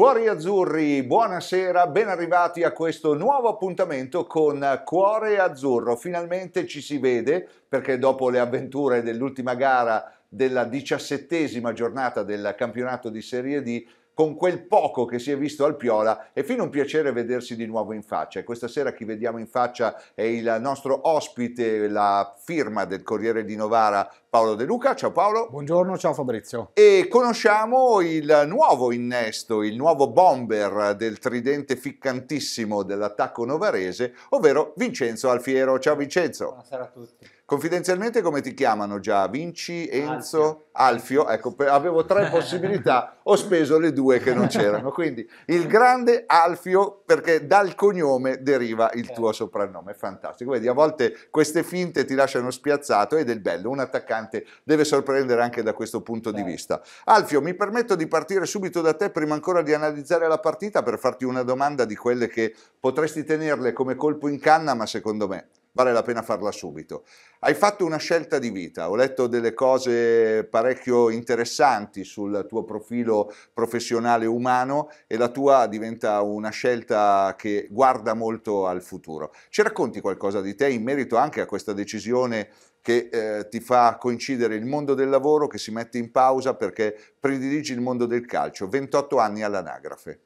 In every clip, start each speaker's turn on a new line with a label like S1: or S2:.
S1: Cuori azzurri, buonasera, ben arrivati a questo nuovo appuntamento con Cuore azzurro. Finalmente ci si vede perché dopo le avventure dell'ultima gara della diciassettesima giornata del campionato di Serie D con quel poco che si è visto al Piola è fino un piacere vedersi di nuovo in faccia e questa sera chi vediamo in faccia è il nostro ospite, la firma del Corriere di Novara Paolo De Luca. Ciao Paolo.
S2: Buongiorno, ciao Fabrizio.
S1: E conosciamo il nuovo innesto, il nuovo bomber del tridente ficcantissimo dell'attacco novarese, ovvero Vincenzo Alfiero. Ciao Vincenzo. Buonasera a tutti. Confidenzialmente come ti chiamano già? Vinci, Enzo, Alfio? Alfio. Ecco, avevo tre possibilità, ho speso le due che non c'erano. Quindi il grande Alfio perché dal cognome deriva il certo. tuo soprannome, fantastico. Vedi, a volte queste finte ti lasciano spiazzato ed è bello, un attaccante deve sorprendere anche da questo punto di certo. vista. Alfio, mi permetto di partire subito da te prima ancora di analizzare la partita per farti una domanda di quelle che potresti tenerle come colpo in canna, ma secondo me vale la pena farla subito. Hai fatto una scelta di vita, ho letto delle cose parecchio interessanti sul tuo profilo professionale umano e la tua diventa una scelta che guarda molto al futuro. Ci racconti qualcosa di te in merito anche a questa decisione che eh, ti fa coincidere il mondo del lavoro che si mette in pausa perché prediligi il mondo del calcio, 28 anni all'anagrafe.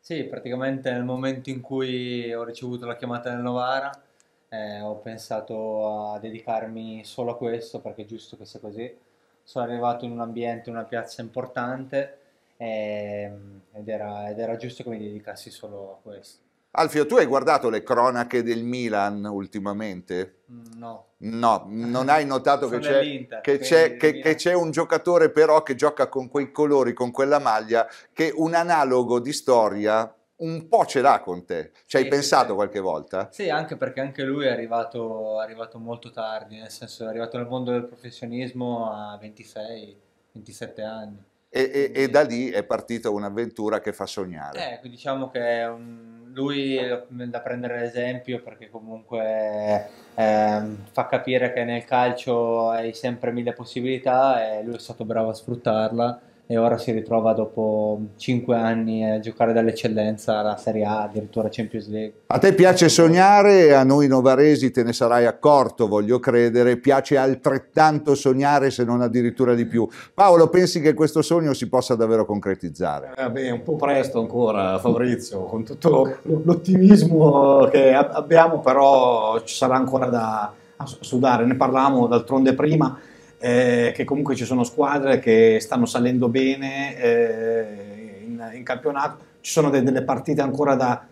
S3: Sì, praticamente nel momento in cui ho ricevuto la chiamata del Novara eh, ho pensato a dedicarmi solo a questo perché è giusto che sia così. Sono arrivato in un ambiente, in una piazza importante eh, ed, era, ed era giusto che mi dedicassi solo a questo.
S1: Alfio, tu hai guardato le cronache del Milan ultimamente? Mm, no. No, non hai notato che c'è, che, c'è, che, che c'è, un giocatore però che gioca con quei colori, con quella maglia, che un analogo di storia un po' ce l'ha con te. Ci hai sì, pensato sì. qualche volta? Sì,
S3: anche perché anche lui è arrivato, è arrivato, molto tardi, nel senso è arrivato nel mondo del professionismo a 26, 27 anni.
S1: E, e, e da lì è partita un'avventura che fa sognare.
S3: Eh, diciamo che um, lui è da prendere l'esempio perché comunque
S1: eh, fa capire che
S3: nel calcio hai sempre mille possibilità e lui è stato bravo a sfruttarla e ora si ritrova dopo 5 anni a giocare dall'eccellenza alla Serie A, addirittura Champions League.
S1: A te piace sognare, a noi novaresi te ne sarai accorto, voglio credere, piace altrettanto sognare se non addirittura di più. Paolo, pensi che questo sogno si possa davvero concretizzare?
S2: Eh beh, un po' presto ancora Fabrizio, con tutto
S3: l'ottimismo
S2: che abbiamo, però ci sarà ancora da sudare, ne parlavamo d'altronde prima eh, che comunque ci sono squadre che stanno salendo bene eh, in, in, campionato, ci sono de- delle partite ancora da,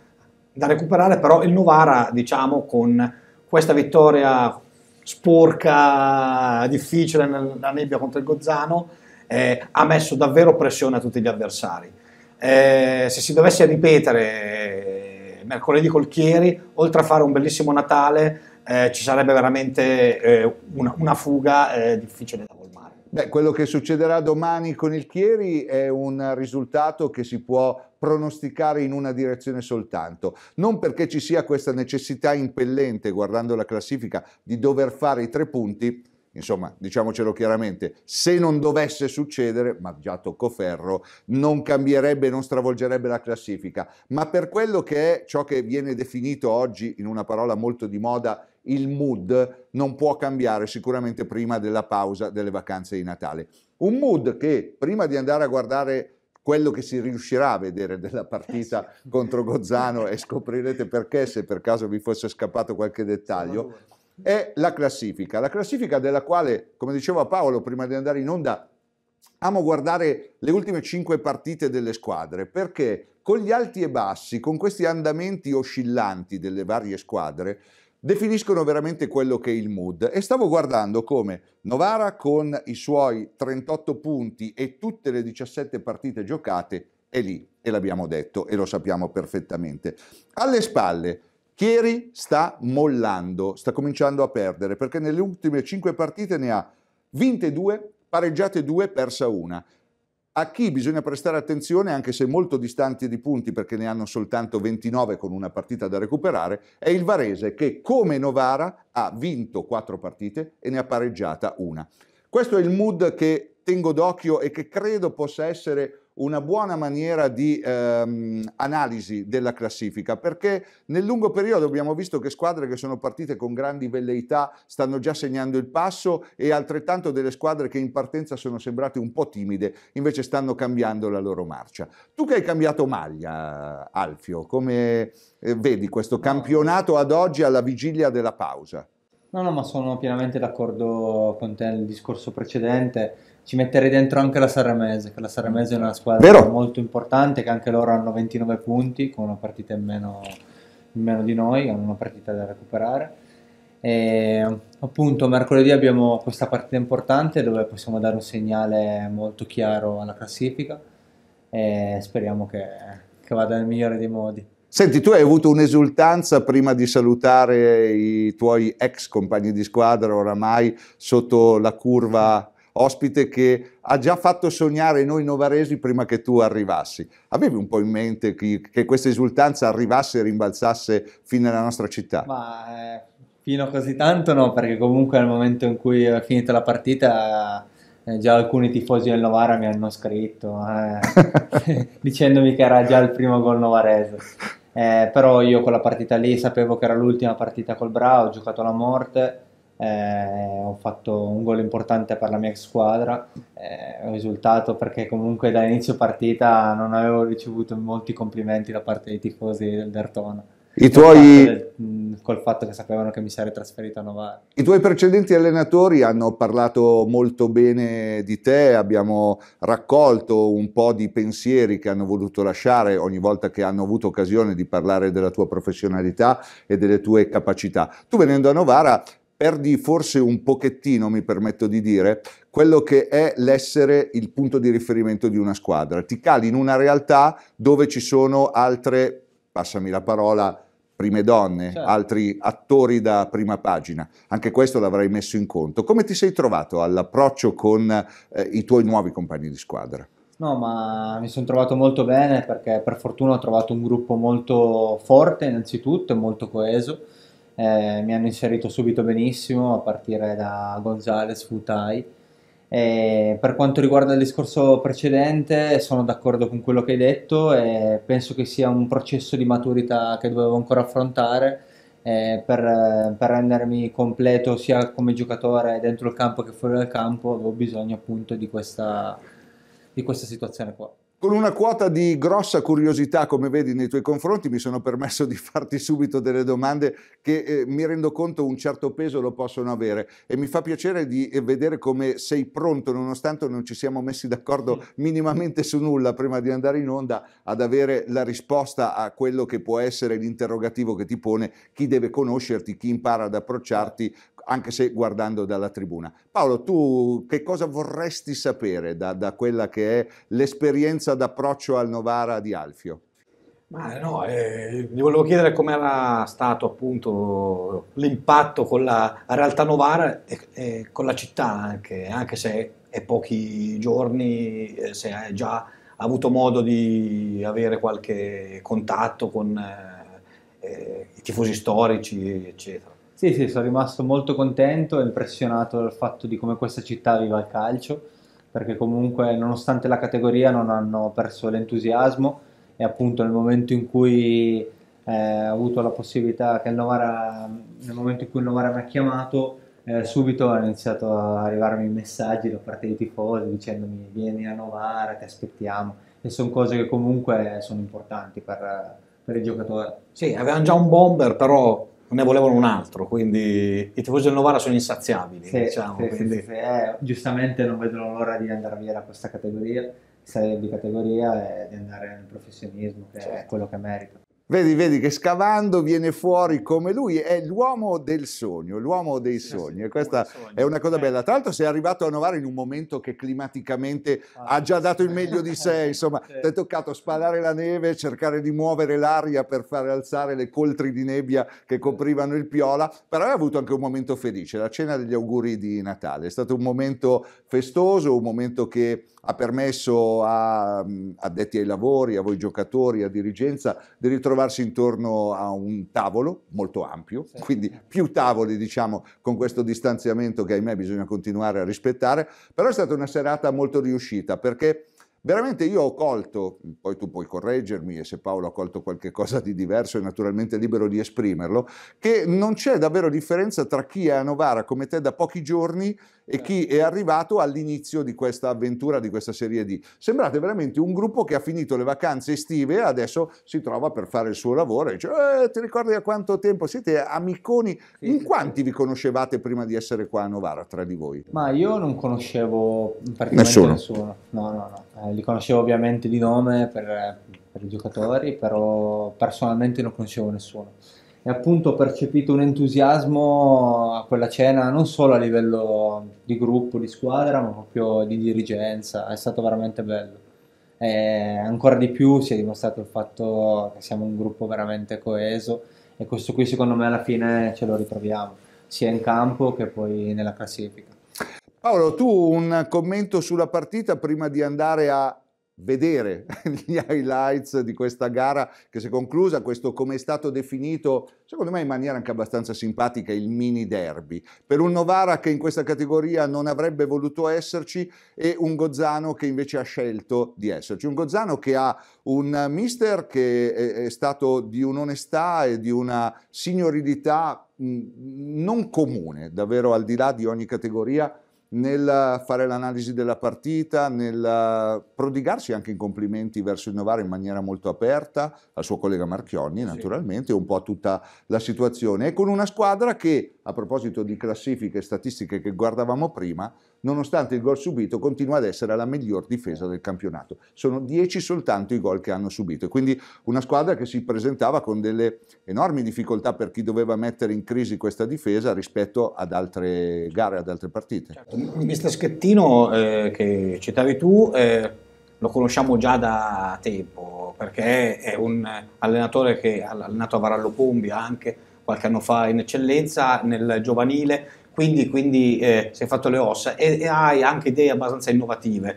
S2: da, recuperare, però il Novara, diciamo, con questa vittoria sporca, difficile nella nebbia contro il Gozzano, eh, ha messo davvero pressione a tutti gli avversari. Eh, se si dovesse ripetere eh, mercoledì col Chieri, oltre a fare un bellissimo Natale, eh, ci sarebbe veramente eh, una, una, fuga eh, difficile da colmare.
S1: Beh, quello che succederà domani con il Chieri è un risultato che si può pronosticare in una direzione soltanto, non perché ci sia questa necessità impellente, guardando la classifica, di dover fare i tre punti, Insomma, diciamocelo chiaramente, se non dovesse succedere, ma già tocco ferro, non cambierebbe, non stravolgerebbe la classifica, ma per quello che è ciò che viene definito oggi, in una parola molto di moda, il mood, non può cambiare sicuramente prima della pausa delle vacanze di Natale. Un mood che prima di andare a guardare quello che si riuscirà a vedere della partita contro Gozzano e scoprirete perché se per caso vi fosse scappato qualche dettaglio, è la classifica, la classifica della quale, come diceva Paolo prima di andare in onda, amo guardare le ultime cinque partite delle squadre perché con gli alti e bassi, con questi andamenti oscillanti delle varie squadre, definiscono veramente quello che è il mood. E stavo guardando come Novara con i suoi 38 punti e tutte le 17 partite giocate è lì, e l'abbiamo detto e lo sappiamo perfettamente. Alle spalle Chieri sta mollando, sta cominciando a perdere, perché nelle ultime 5 partite ne ha vinte 2, pareggiate 2, persa 1. A chi bisogna prestare attenzione, anche se molto distanti di punti, perché ne hanno soltanto 29 con una partita da recuperare, è il Varese, che come Novara ha vinto 4 partite e ne ha pareggiata una. Questo è il mood che tengo d'occhio e che credo possa essere una buona maniera di ehm, analisi della classifica, perché nel lungo periodo abbiamo visto che squadre che sono partite con grandi velleità stanno già segnando il passo e altrettanto delle squadre che in partenza sono sembrate un po' timide, invece stanno cambiando la loro marcia. Tu che hai cambiato maglia, Alfio, come eh, vedi questo campionato ad oggi alla vigilia della pausa?
S3: No, no, ma sono pienamente d'accordo con te nel discorso precedente ci metterei dentro anche la Sarremese, che la Sarremese è una squadra Vero. molto importante, che anche loro hanno 29 punti, con una partita in meno, in meno di noi, hanno una partita da recuperare. E, appunto mercoledì abbiamo questa partita importante dove possiamo dare un segnale molto chiaro alla classifica e speriamo che, che vada nel migliore dei modi.
S1: Senti, tu hai avuto un'esultanza prima di salutare i tuoi ex compagni di squadra oramai sotto la curva ospite che ha già fatto sognare noi novaresi prima che tu arrivassi. Avevi un po' in mente che, che questa esultanza arrivasse e rimbalzasse fin nella nostra città?
S3: Ma eh, fino a così tanto no, perché comunque nel momento in cui è finita la partita... Eh, già alcuni tifosi del Novara mi hanno scritto eh, dicendomi che era già il primo gol novarese. Eh, però io quella partita lì sapevo che era l'ultima partita col Bra, ho giocato alla morte eh, ho fatto un gol importante per la mia ex squadra, eh, risultato perché comunque da inizio partita non avevo ricevuto molti complimenti da parte dei tifosi del Dertona.
S1: I tuoi... del,
S3: mm, col fatto che sapevano che mi sarei trasferito a Novara.
S1: I tuoi precedenti allenatori hanno parlato molto bene di te, abbiamo raccolto un po' di pensieri che hanno voluto lasciare ogni volta che hanno avuto occasione di parlare della tua professionalità e delle tue capacità. Tu venendo a Novara perdi forse un pochettino, mi permetto di dire, quello che è l'essere il punto di riferimento di una squadra. Ti cali in una realtà dove ci sono altre, passami la parola, prime donne, certo. altri attori da prima pagina. Anche questo l'avrai messo in conto. Come ti sei trovato all'approccio con eh, i tuoi nuovi compagni di squadra?
S3: No, ma mi sono trovato molto bene perché per fortuna ho trovato un gruppo molto forte innanzitutto e molto coeso eh, mi hanno inserito subito benissimo a partire da Gonzales, Futai. E per quanto riguarda il discorso precedente, sono d'accordo con quello che hai detto e penso che sia un processo di maturità che dovevo ancora affrontare eh, per, per, rendermi completo sia come giocatore dentro il campo che fuori dal campo, avevo bisogno appunto di questa, di questa situazione qua
S1: con una quota di grossa curiosità, come vedi nei tuoi confronti, mi sono permesso di farti subito delle domande che eh, mi rendo conto un certo peso lo possono avere e mi fa piacere di eh, vedere come sei pronto, nonostante non ci siamo messi d'accordo minimamente su nulla prima di andare in onda, ad avere la risposta a quello che può essere l'interrogativo che ti pone chi deve conoscerti, chi impara ad approcciarti anche se guardando dalla tribuna. Paolo, tu che cosa vorresti sapere da, da quella che è l'esperienza d'approccio al Novara di Alfio?
S4: Ma no,
S2: eh, gli volevo chiedere com'era stato appunto l'impatto con la realtà Novara e, e, con la città anche, anche se è pochi giorni, eh, se hai già avuto modo di avere qualche contatto con eh,
S3: eh i tifosi storici, eccetera. Sì, sì, sono rimasto molto contento e impressionato dal fatto di come questa città viva il calcio, perché comunque nonostante la categoria non hanno perso l'entusiasmo e appunto nel momento in cui eh, ho avuto la possibilità che il Novara, nel momento in cui il Novara mi ha chiamato, eh, subito hanno iniziato a arrivarmi messaggi da parte dei tifosi dicendomi vieni a Novara, ti aspettiamo e sono cose che comunque sono importanti per, per il giocatore. Sì,
S2: avevano già un bomber però ne volevano un altro, quindi i tifosi del Novara sono insaziabili.
S3: Sì, diciamo, sì, quindi... sì, eh, giustamente non vedono l'ora di andare via da questa categoria, serie
S1: di categoria e di andare nel professionismo, che certo. è quello che merita. Vedi, vedi che scavando viene fuori come lui, è l'uomo del sogno, l'uomo dei sogni. E questa è una cosa eh. bella. Tra l'altro sei arrivato a Novara in un momento che climaticamente ha già dato il meglio di sé, insomma, ti è toccato spalare la neve, cercare di muovere l'aria per far alzare le coltri di nebbia che coprivano il Piola, però hai avuto anche un momento felice, la cena degli auguri di Natale. È stato un momento festoso, un momento che ha permesso a addetti ai lavori, a voi giocatori, a dirigenza di ritrovare trovarsi intorno a un tavolo molto ampio, sì. quindi più tavoli diciamo con questo distanziamento che ahimè bisogna continuare a rispettare, però è stata una serata molto riuscita perché veramente io ho colto, poi tu puoi correggermi e se Paolo ha colto qualche cosa di diverso è naturalmente libero di esprimerlo, che non c'è davvero differenza tra chi è a Novara come te da pochi giorni e eh, chi è arrivato all'inizio di questa avventura, di questa Serie D. Sembrate veramente un gruppo che ha finito le vacanze estive e adesso si trova per fare il suo lavoro e dice, eh, ti ricordi da quanto tempo siete amiconi? in quanti vi conoscevate prima di essere qua a Novara tra di voi?
S3: Ma io non conoscevo nessuno. nessuno. No, no, no. Eh, li conoscevo ovviamente di nome per, per i giocatori, però personalmente non conoscevo nessuno e appunto ho percepito un entusiasmo a quella cena non solo a livello di gruppo, di squadra, ma proprio di dirigenza, è stato veramente bello. E ancora di più si è dimostrato il fatto che siamo un gruppo veramente coeso e questo qui secondo me alla fine ce lo ritroviamo, sia in campo che poi nella classifica.
S1: Paolo, tu un commento sulla partita prima di andare a vedere gli highlights di questa gara che si è conclusa, questo come è stato definito, secondo me in maniera anche abbastanza simpatica, il mini derby. Per un Novara che in questa categoria non avrebbe voluto esserci e un Gozzano che invece ha scelto di esserci. Un Gozzano che ha un mister che è stato di un'onestà e di una signorilità mm, non comune, davvero al di là di ogni categoria nel fare l'analisi della partita, nel prodigarsi anche in complimenti verso il Novara in maniera molto aperta, al suo collega Marchionni naturalmente, sì. un po' a tutta la situazione, e con una squadra che a proposito di classifiche e statistiche che guardavamo prima, nonostante il gol subito continua ad essere la miglior difesa del campionato. Sono 10 soltanto i gol che hanno subito quindi una squadra che si presentava con delle enormi difficoltà per chi doveva mettere in crisi questa difesa rispetto ad altre gare, ad altre partite. Certo.
S2: Mister Schettino eh, che citavi tu eh, lo conosciamo già da tempo perché è un allenatore che ha allenato a Varallo Pombia anche qualche anno fa in eccellenza nel giovanile, quindi, quindi eh, sei fatto le ossa e, e, hai anche idee abbastanza innovative.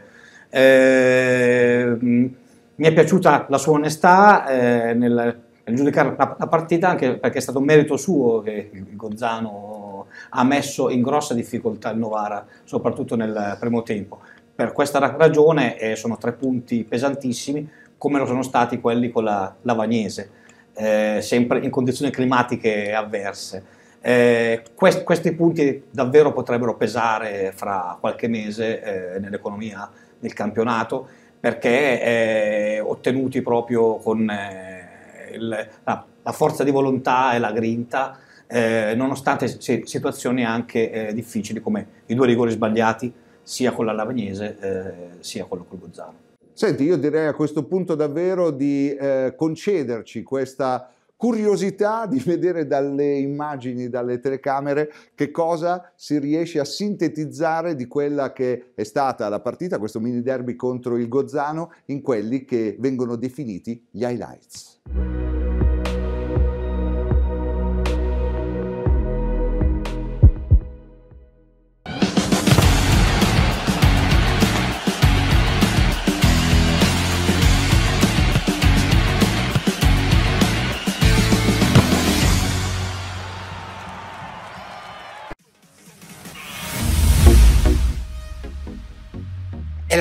S2: Eh, mi è piaciuta la sua onestà eh, nel, nel, giudicare la, la, partita, anche perché è stato un merito suo che il Gozzano ha messo in grossa difficoltà il Novara, soprattutto nel primo tempo. Per questa ragione eh, sono tre punti pesantissimi, come lo sono stati quelli con la Lavagnese. Eh, sempre in condizioni climatiche avverse. Eh, quest, questi punti davvero potrebbero pesare fra qualche mese eh, nell'economia del campionato perché eh, ottenuti proprio con eh, il, la, la, forza di volontà e la grinta nonostante situazioni anche difficili come i due rigori sbagliati sia con la Lavagnese sia con lo Bolzano.
S1: Senti, io direi a questo punto davvero di eh, concederci questa curiosità di vedere dalle immagini, dalle telecamere, che cosa si riesce a sintetizzare di quella che è stata la partita, questo mini derby contro il Gozzano, in quelli che vengono definiti gli highlights.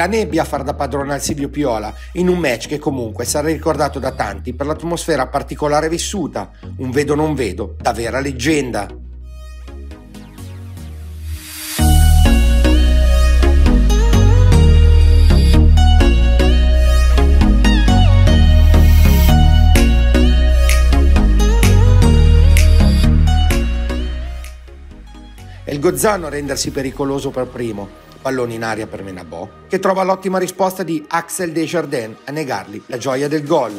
S4: la nebbia a far da padrona al Silvio Piola in un match che comunque sarà ricordato da tanti per l'atmosfera particolare vissuta, un vedo non vedo da vera leggenda. È il Gozzano a rendersi pericoloso per primo, pallone in aria per Menabò, che trova l'ottima risposta di Axel Desjardins a negargli la gioia del gol.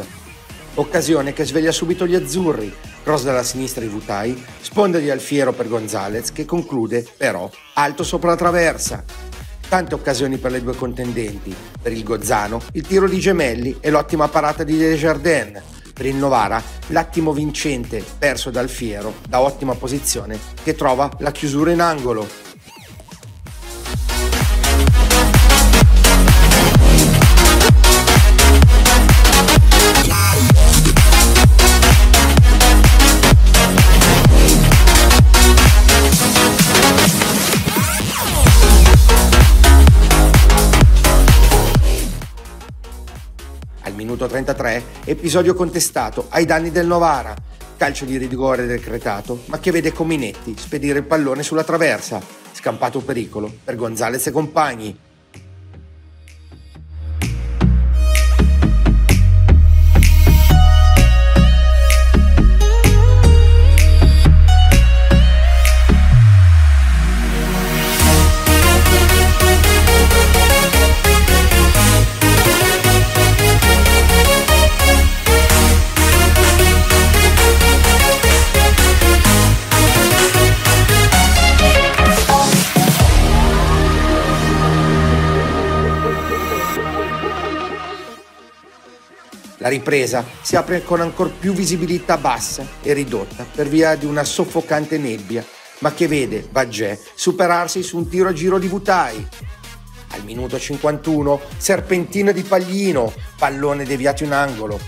S4: Occasione che sveglia subito gli azzurri, cross dalla sinistra di Vutai, sponda di Alfiero per Gonzalez che conclude però alto sopra la traversa. Tante occasioni per le due contendenti, per il Gozzano il tiro di Gemelli e l'ottima parata di Desjardins, per il Novara l'attimo vincente perso dal Fiero da ottima posizione che trova la chiusura in angolo. 1933, episodio contestato ai danni del Novara, calcio di rigore decretato, ma che vede Cominetti spedire il pallone sulla traversa, scampato pericolo per Gonzalez e compagni, ripresa si apre con ancor più visibilità bassa e ridotta per via di una soffocante nebbia, ma che vede Bagé superarsi su un tiro a giro di Vutai. Al minuto 51, serpentina di Paglino, pallone deviato in angolo.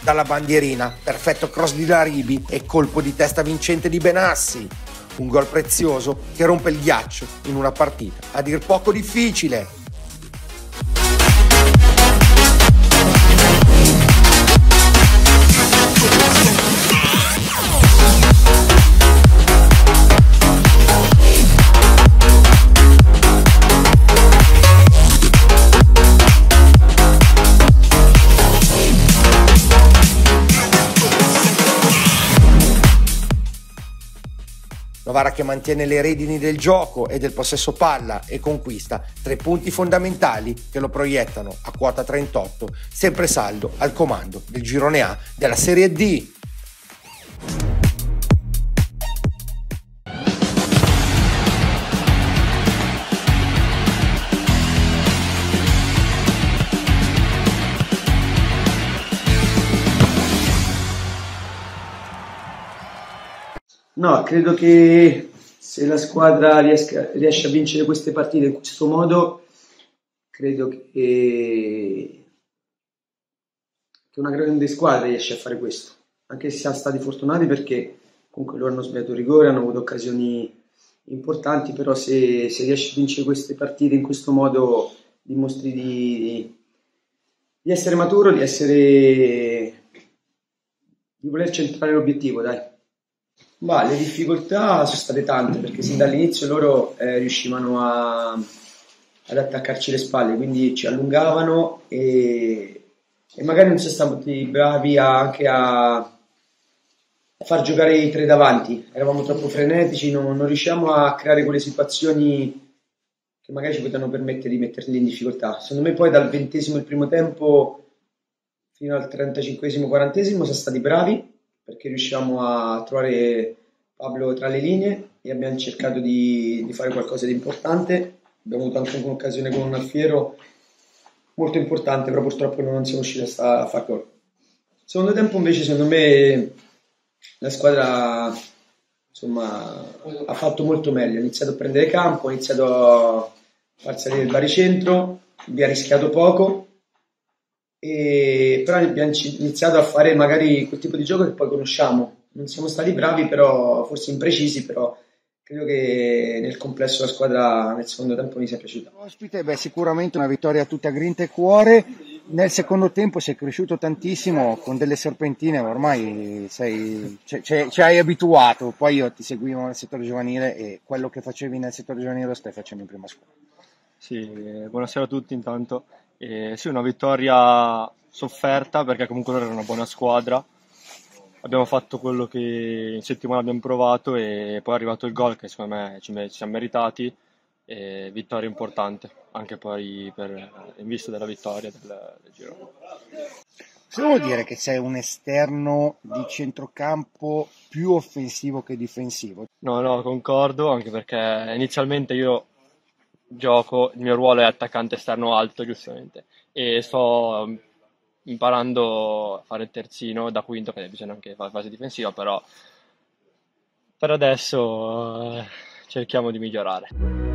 S4: Dalla bandierina, perfetto cross di Laribi e colpo di testa vincente di Benassi un gol prezioso che rompe il ghiaccio in una partita a dir poco difficile. Novara che mantiene le redini del gioco e del possesso palla e conquista tre punti fondamentali che lo proiettano a quota 38, sempre saldo al comando del girone A della Serie D.
S5: No, credo che se la squadra riesca, riesce a vincere queste partite in questo modo, credo che, che una grande squadra riesce a fare questo, anche se siamo stati fortunati perché comunque loro hanno sbagliato rigore, hanno avuto occasioni importanti, però se, se riesci a vincere queste partite in questo modo dimostri di, di, essere maturo, di essere di voler centrare l'obiettivo, dai. Ma le difficoltà sono state tante perché sin dall'inizio loro eh, riuscivano a, ad attaccarci le spalle, quindi ci allungavano e, e magari non siamo stati bravi a, anche a, a, far giocare i tre davanti, eravamo troppo frenetici, non, non riusciamo a creare quelle situazioni che magari ci potevano permettere di metterli in difficoltà. Secondo me poi dal ventesimo il primo tempo fino al 35 quarantesimo siamo stati bravi perché riusciamo a trovare Pablo tra le linee e abbiamo cercato di, di fare qualcosa di importante. Abbiamo avuto anche un'occasione con Alfiero molto importante, però purtroppo non siamo riusciti a far gol. Secondo tempo invece secondo me la squadra insomma, ha fatto molto meglio, ha iniziato a prendere campo, ha iniziato a far salire il baricentro, vi ha rischiato poco e, però abbiamo iniziato a fare magari quel tipo di gioco che poi conosciamo. Non siamo stati bravi, però forse imprecisi, però credo che nel complesso la squadra nel secondo tempo mi sia piaciuta.
S4: Ospite, beh, sicuramente una vittoria tutta grinta e cuore. Nel secondo tempo si è cresciuto tantissimo con delle serpentine, ormai sei, ci, ci, ci hai abituato. Poi io ti seguivo nel settore giovanile e quello che facevi nel settore giovanile lo stai facendo in prima squadra.
S3: Sì, eh, buonasera a tutti intanto. E sì, una vittoria sofferta perché comunque loro era una buona squadra. Abbiamo fatto quello che in settimana abbiamo provato e poi è arrivato il gol che secondo me ci, ci siamo meritati e vittoria importante anche poi per, in vista della vittoria del, del
S4: giro. Se vuol dire che sei un esterno di centrocampo più offensivo che difensivo?
S3: No, no, concordo, anche perché inizialmente io gioco, il mio ruolo è attaccante esterno alto, giustamente, e sto imparando a fare il terzino da quinto, che bisogna anche fare fase difensiva, però per adesso eh, cerchiamo di migliorare.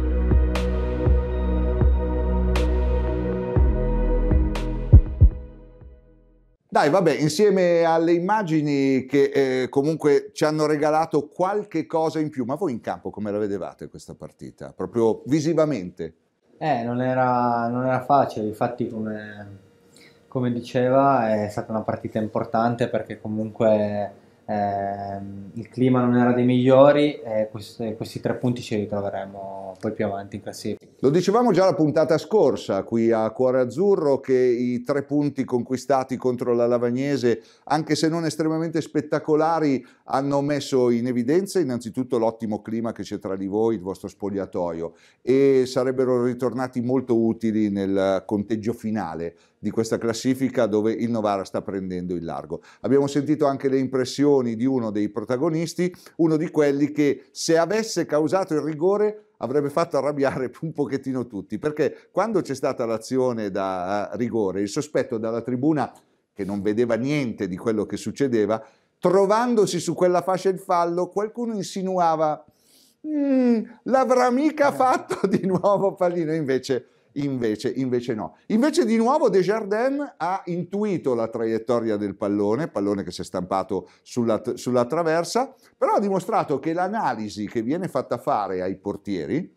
S1: Dai, vabbè, insieme alle immagini che eh, comunque ci hanno regalato qualche cosa in più, ma voi in campo come la vedevate questa partita? Proprio visivamente?
S3: Eh, non era, non era facile, infatti come, come, diceva è stata una partita importante perché comunque eh, il clima non era dei migliori e questi, questi tre punti ci ritroveremo poi più avanti in classifica.
S1: Lo dicevamo già la puntata scorsa qui a Cuore Azzurro che i tre punti conquistati contro la Lavagnese, anche se non estremamente spettacolari, hanno messo in evidenza innanzitutto l'ottimo clima che c'è tra di voi, il vostro spogliatoio e sarebbero ritornati molto utili nel conteggio finale di questa classifica dove il Novara sta prendendo il largo. Abbiamo sentito anche le impressioni di uno dei protagonisti, uno di quelli che se avesse causato il rigore avrebbe fatto arrabbiare un pochettino tutti, perché quando c'è stata l'azione da eh, rigore, il sospetto dalla tribuna, che non vedeva niente di quello che succedeva, trovandosi su quella fascia il fallo, qualcuno insinuava, mm, l'avrà mica eh. fatto di nuovo Pallino, invece invece, invece no. Invece di nuovo Desjardins ha intuito la traiettoria del pallone, pallone che si è stampato sulla, sulla traversa, però ha dimostrato che l'analisi che viene fatta fare ai portieri,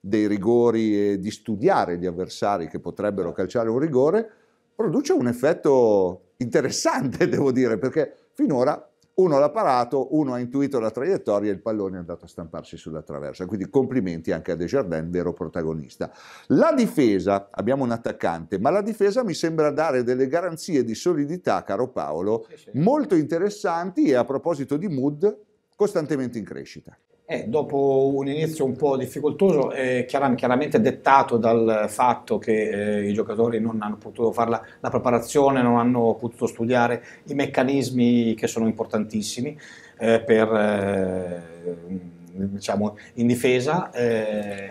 S1: dei rigori e di studiare gli avversari che potrebbero calciare un rigore, produce un effetto interessante, devo dire, perché finora uno l'ha parato, uno ha intuito la traiettoria e il pallone è andato a stamparsi sulla traversa. Quindi complimenti anche a Desjardins, vero protagonista. La difesa, abbiamo un attaccante, ma la difesa mi sembra dare delle garanzie di solidità, caro Paolo, molto interessanti e a proposito di Mood, costantemente in crescita.
S2: Eh, dopo un inizio un po' difficoltoso, eh, chiaramente, chiaramente, dettato dal fatto che eh, i giocatori non hanno potuto fare la, la, preparazione, non hanno potuto studiare i meccanismi che sono importantissimi eh, per, eh, diciamo, in difesa,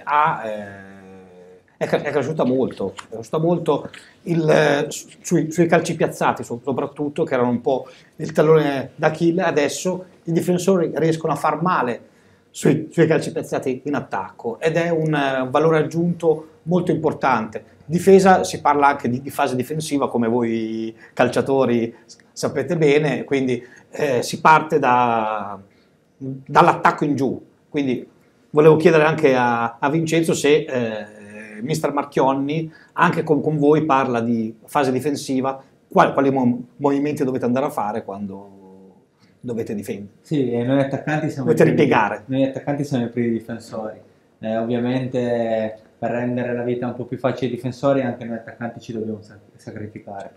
S2: ha, eh, è, cresciuta molto, è cresciuta molto il, sui, sui, calci piazzati soprattutto, che erano un po' il tallone d'Achille, adesso i difensori riescono a far male sui, sui calci piazzati in attacco ed è un, eh, un valore aggiunto molto importante. Difesa si parla anche di, di, fase difensiva, come voi calciatori sapete bene, quindi eh, si parte da, dall'attacco in giù. Quindi volevo chiedere anche a, a Vincenzo se eh, mister Marchionni anche con, con, voi parla di fase difensiva, qual, quali mo- movimenti dovete andare a fare quando dovete difendere.
S3: Sì, e noi attaccanti siamo, dovete i, ripiegare. Noi attaccanti siamo i primi difensori. Eh, ovviamente per rendere la vita un po' più facile ai difensori anche noi attaccanti ci dobbiamo sacrificare.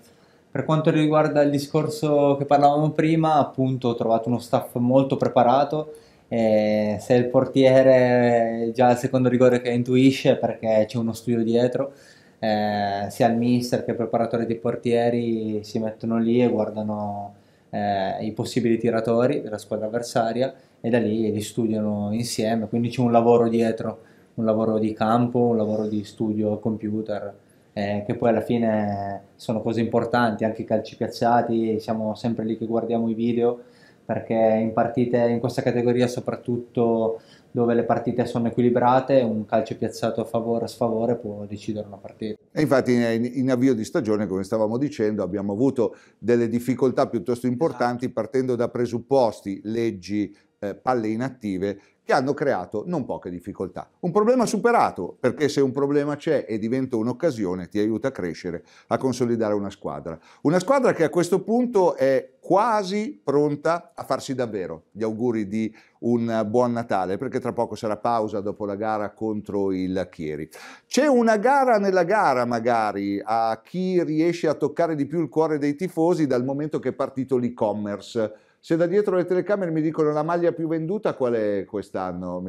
S3: Per quanto riguarda il discorso che parlavamo prima, appunto ho trovato uno staff molto preparato eh, se il portiere già al secondo rigore che intuisce perché c'è uno studio dietro, eh, sia il mister che il preparatore dei portieri si mettono lì e guardano eh, i possibili tiratori della squadra avversaria e da lì li studiano insieme, quindi c'è un lavoro dietro, un lavoro di campo, un lavoro di studio computer, eh, che poi alla fine sono cose importanti, anche i calci piazzati, siamo sempre lì che guardiamo i video perché in partite in questa categoria soprattutto dove le partite sono equilibrate, un calcio piazzato a favore o sfavore può decidere una
S1: partita. E infatti in, avvio di stagione, come stavamo dicendo, abbiamo avuto delle difficoltà piuttosto importanti esatto. partendo da presupposti, leggi, eh, palle inattive che hanno creato non poche difficoltà. Un problema superato, perché se un problema c'è e diventa un'occasione, ti aiuta a crescere, a consolidare una squadra. Una squadra che a questo punto è quasi pronta a farsi davvero gli auguri di un buon Natale, perché tra poco sarà pausa dopo la gara contro il Chieri. C'è una gara nella gara, magari, a chi riesce a toccare di più il cuore dei tifosi dal momento che è partito l'e-commerce se da dietro le telecamere mi dicono la maglia più venduta, qual è quest'anno?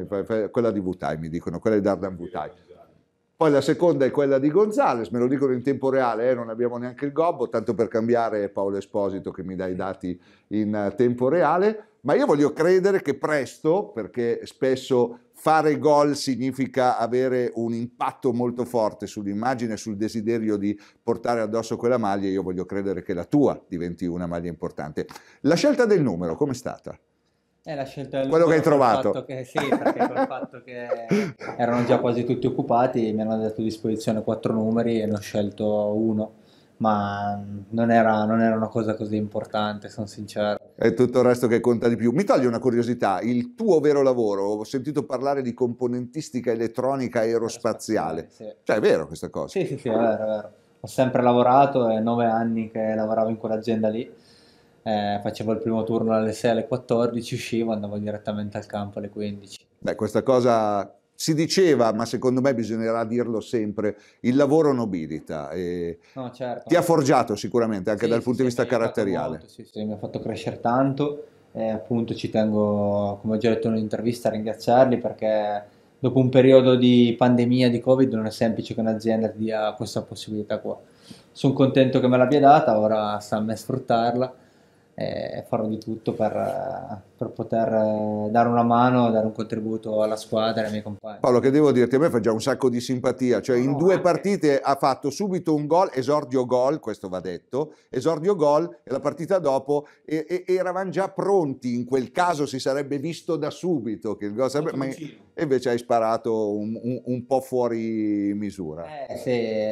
S1: Quella di Vutai, mi dicono, quella di Dardan Vutai. Poi la seconda è quella di Gonzales, me lo dicono in tempo reale, eh, non abbiamo neanche il gobbo, tanto per cambiare Paolo Esposito che mi dà i dati in eh, tempo reale, ma io voglio credere che presto, perché spesso fare gol significa avere un impatto molto forte sull'immagine, sul desiderio di portare addosso quella maglia, io voglio credere che la tua diventi una maglia importante. La scelta del numero, com'è stata?
S3: È la scelta del Quello che hai trovato. Che, sì, perché col fatto che
S1: erano già quasi
S3: tutti occupati, mi hanno dato a disposizione quattro numeri e ne ho scelto uno. Ma
S1: non era, non era una cosa così importante, sono sincero. È tutto il resto che conta di più. Mi toglie una curiosità, il tuo vero lavoro, ho sentito parlare di componentistica elettronica aerospaziale. Sì. Cioè è vero questa cosa?
S3: Sì, sì, sì, è vero, è vero. Ho sempre lavorato, è nove anni che lavoravo in quell'azienda lì eh, facevo il primo turno alle 6 alle 14,
S1: uscivo, andavo direttamente al campo alle 15. Beh, questa cosa si diceva, ma secondo me bisognerà dirlo sempre, il lavoro nobilita. E
S3: no, certo. Ti ha
S1: forgiato sicuramente anche sì, dal punto sì, di vista caratteriale. Molto,
S3: sì, sì, mi ha fatto
S1: crescere tanto e appunto ci
S3: tengo, come ho già detto in un'intervista, a ringraziarli perché dopo un periodo di pandemia, di Covid, non è semplice che un'azienda ti dia questa possibilità qua. Sono contento che me l'abbia data, ora sta a me sfruttarla eh, farò di tutto per, per,
S1: poter eh, dare una mano, dare un contributo alla squadra e ai miei compagni. Paolo, che devo dirti, a me fa già un sacco di simpatia, cioè no, in due anche. partite ha fatto subito un gol, esordio gol, questo va detto, esordio gol e la partita dopo e, e, eravamo già pronti, in quel caso si sarebbe visto da subito che il gol sarebbe... Ma, invece hai sparato un, un, un, po' fuori misura. Eh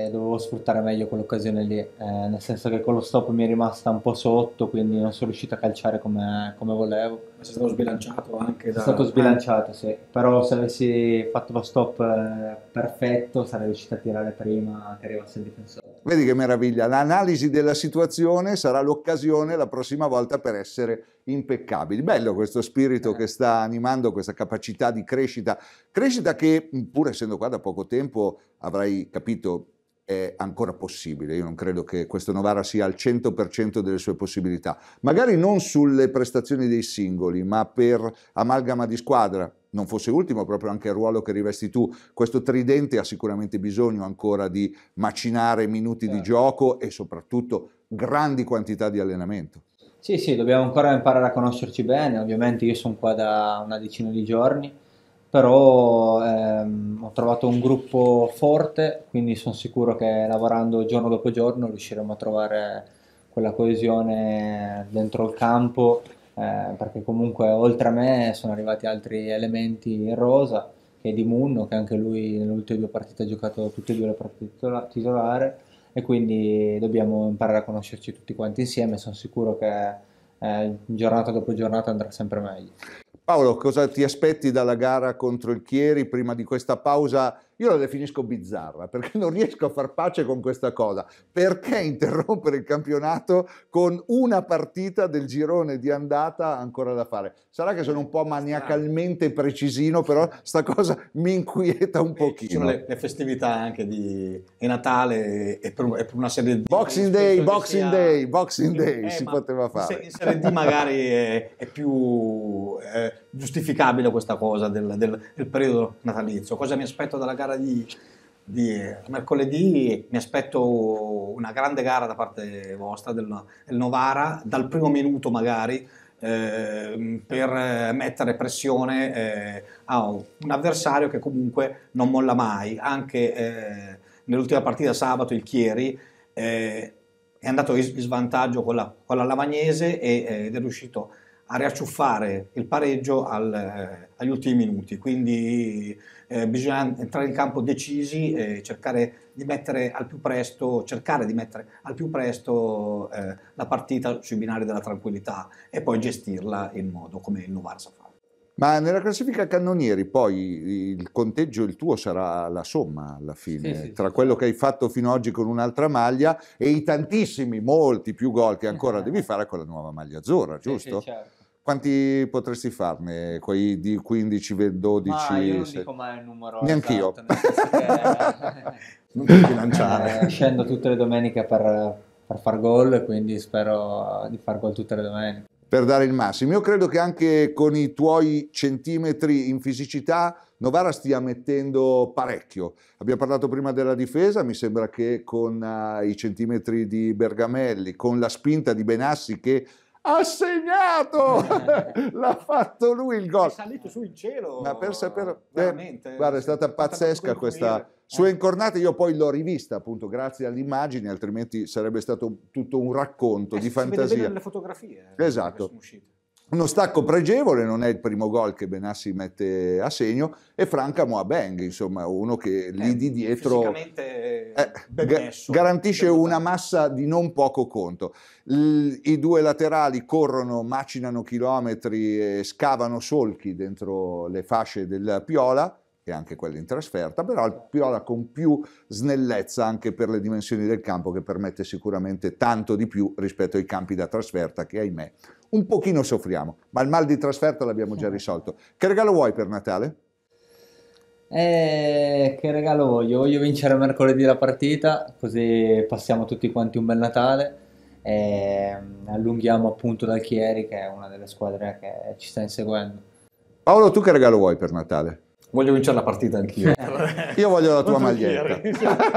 S3: sì, dovevo sfruttare meglio quell'occasione lì, eh, nel senso che con lo stop mi è rimasta un po' sotto, quindi non sono riuscito a calciare come, come volevo. Ma sei
S2: stato
S1: sbilanciato anche? Da... stato sbilanciato, sì.
S3: Però se avessi fatto lo stop eh, perfetto sarei riuscito a tirare prima che arrivasse il difensore.
S1: Vedi che meraviglia, l'analisi della situazione sarà l'occasione la prossima volta per essere impeccabili. Bello questo spirito eh. che sta animando questa capacità di crescita, crescita che pur essendo qua da poco tempo avrai capito è ancora possibile. Io non credo che questo Novara sia al 100% delle sue possibilità. Magari non sulle prestazioni dei singoli, ma per amalgama di squadra. Non fosse ultimo proprio anche il ruolo che rivesti tu. Questo tridente ha sicuramente bisogno ancora di macinare minuti eh. di certo. gioco e soprattutto grandi quantità di allenamento.
S3: Sì, sì, dobbiamo ancora imparare a conoscerci bene. Ovviamente io sono qua da una decina di giorni però ehm, ho trovato un gruppo forte, quindi sono sicuro che lavorando giorno dopo giorno riusciremo a trovare quella coesione dentro il campo, eh, perché comunque oltre a me sono arrivati altri elementi in rosa, che è Di Munno, che anche lui nelle ultime due partite ha giocato tutte e due le partite titolare, e quindi dobbiamo imparare a conoscerci tutti quanti insieme, sono sicuro che eh, giornata dopo giornata andrà sempre meglio.
S1: Paolo, cosa ti aspetti dalla gara contro il Chieri prima di questa pausa? Io la definisco bizzarra perché non riesco a far pace con questa cosa. Perché interrompere il campionato con una partita del girone di andata ancora da fare? Sarà che sono un po' maniacalmente precisino, però sta cosa mi inquieta un pochino. Eh, ci sono le,
S2: le festività anche di Natale e per, e per, una serie di... Boxing
S1: Day, Boxing eh, Day, Boxing Day eh, si poteva fare. In Serie D magari
S2: è, è più... È giustificabile questa cosa del, del, del, periodo natalizio. Cosa mi aspetto dalla gara di, di mercoledì? Mi aspetto una grande gara da parte vostra del, del Novara, dal primo minuto magari. Ehm, eh, per mettere pressione eh, a un avversario che comunque non molla mai. Anche eh, nell'ultima partita sabato il Chieri eh, è andato in svantaggio con la, con la Lavagnese e, eh, ed è riuscito a a riacciuffare il pareggio al, eh, agli ultimi minuti, quindi eh, bisogna entrare in campo decisi e cercare di mettere al più presto, di mettere al più presto eh, la partita sui binari della tranquillità e poi gestirla in modo come il
S1: Novarsa fa. Ma nella classifica cannonieri poi il conteggio, il tuo sarà la somma alla fine, sì, sì, tra sì. quello certo. che hai fatto fino ad oggi con un'altra maglia e i tantissimi, molti più gol che ancora devi fare con la nuova maglia azzurra, giusto? Certo. Quanti potresti farne? Quei di 15, 12? Ma io non 7... dico mai il numero Neanch'io. Esatto, non devi lanciare. Eh, scendo tutte le domeniche per, per far gol, quindi spero di far gol tutte le domeniche per dare il massimo. Io credo che anche con i tuoi centimetri in fisicità Novara stia mettendo parecchio. Abbiamo parlato prima della difesa, mi sembra che con uh, i centimetri di Bergamelli, con la spinta di Benassi che ha segnato! L'ha fatto lui il gol. È salito su in cielo. Ma per sapere... Eh, guarda, è stata pazzesca questa, sue eh. incornate io poi l'ho rivista appunto grazie all'immagine, altrimenti sarebbe stato tutto un racconto eh, di fantasia. le
S2: fotografie.
S1: Eh, esatto. Uno stacco pregevole, non è il primo gol che Benassi mette a segno, e Franca Moabeng, insomma, uno che lì eh, di dietro eh, messo, garantisce una massa di non poco conto. L- I due laterali corrono, macinano chilometri e scavano solchi dentro le fasce del Piola, e anche quelle in trasferta, però il Piola con più snellezza anche per le dimensioni del campo che permette sicuramente tanto di più rispetto ai campi da trasferta che ahimè un pochino soffriamo, ma il mal di trasferta l'abbiamo già eh. risolto. Che regalo vuoi per Natale?
S3: Eh, che regalo voglio? Voglio vincere mercoledì la partita, così passiamo tutti quanti un bel Natale e ehm, allunghiamo appunto dal Chieri che è una delle squadre che ci sta
S1: inseguendo. Paolo, tu che regalo vuoi per Natale? Voglio vincere la partita anch'io. Eh, Io voglio la tua maglietta.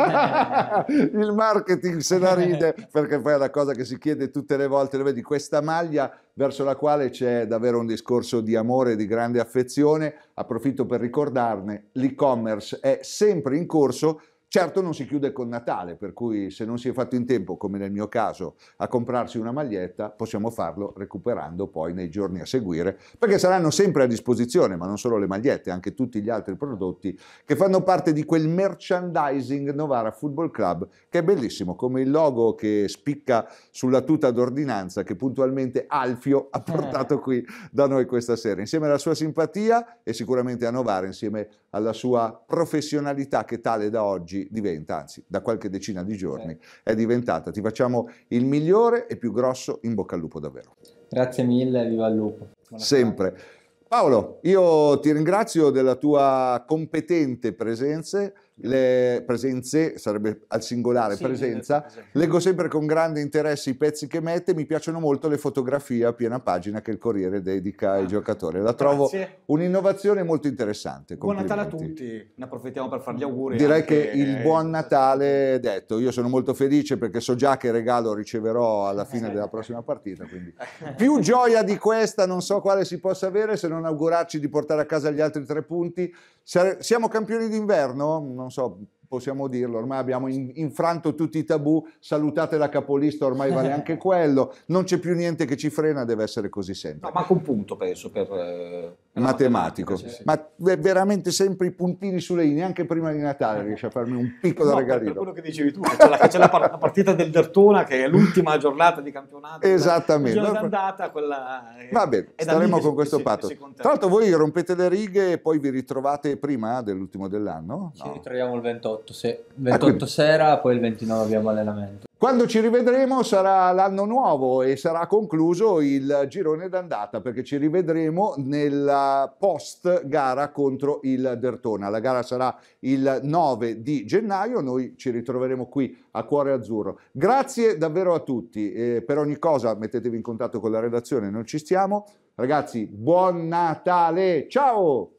S1: Eh. Il marketing se la ride perché poi è la cosa che si chiede tutte le volte, lo vedi, questa maglia verso la quale c'è davvero un discorso di amore e di grande affezione. Approfitto per ricordarne, l'e-commerce è sempre in corso Certo non si chiude con Natale, per cui se non si è fatto in tempo, come nel mio caso, a comprarsi una maglietta, possiamo farlo recuperando poi nei giorni a seguire, perché saranno sempre a disposizione, ma non solo le magliette, anche tutti gli altri prodotti che fanno parte di quel merchandising Novara Football Club che è bellissimo, come il logo che spicca sulla tuta d'ordinanza che puntualmente Alfio ha eh. portato qui da noi questa sera, insieme alla sua simpatia e sicuramente a Novara, insieme a alla sua professionalità che tale da oggi diventa, anzi da qualche decina di giorni sì. è diventata. Ti facciamo il migliore e più grosso in bocca al lupo davvero. Grazie mille, viva il lupo. Buona Sempre. Paolo, io ti ringrazio della tua competente presenza le presenze, sarebbe al singolare sì, presenza, leggo sempre con grande interesse i pezzi che mette, mi piacciono molto le fotografie a piena pagina che il Corriere dedica ai ah, giocatori, la trovo grazie. un'innovazione molto interessante. Buon Natale a
S2: tutti, ne approfittiamo per fargli auguri. Direi anche... che il eh, buon
S1: Natale è detto, io sono molto felice perché so già che regalo riceverò alla eh, fine della prossima partita, quindi più gioia di questa non so quale si possa avere se non augurarci di portare a casa gli altri tre punti. Siamo campioni d'inverno? non so, possiamo dirlo, ormai abbiamo infranto tutti i tabù, salutate la capolista, ormai vale anche quello, non c'è più niente che ci frena, deve essere così sempre. No, ma con punto penso per... Eh, Esatto. matematico, sì, ma veramente sempre i puntini sulle linee, anche prima di Natale riesce a farmi un piccolo no, regalino. Per quello che dicevi tu, c'è la, la, partita del Dertona che è l'ultima giornata di campionato. Esattamente. La
S2: andata, quella... Va bene, staremo con questo si, patto. Si Tra l'altro
S1: voi rompete le righe e poi vi ritrovate prima dell'ultimo dell'anno? No? Ci ritroviamo
S3: il 28, se... 28 ah, sera, poi il 29 abbiamo allenamento.
S1: Quando ci rivedremo sarà l'anno nuovo e sarà concluso il girone d'andata perché ci rivedremo nella post gara contro il Dertona. La gara sarà il 9 di gennaio, noi ci ritroveremo qui a Cuore Azzurro. Grazie davvero a tutti, eh, per ogni cosa mettetevi in contatto con la redazione, non ci stiamo. Ragazzi, buon Natale, ciao!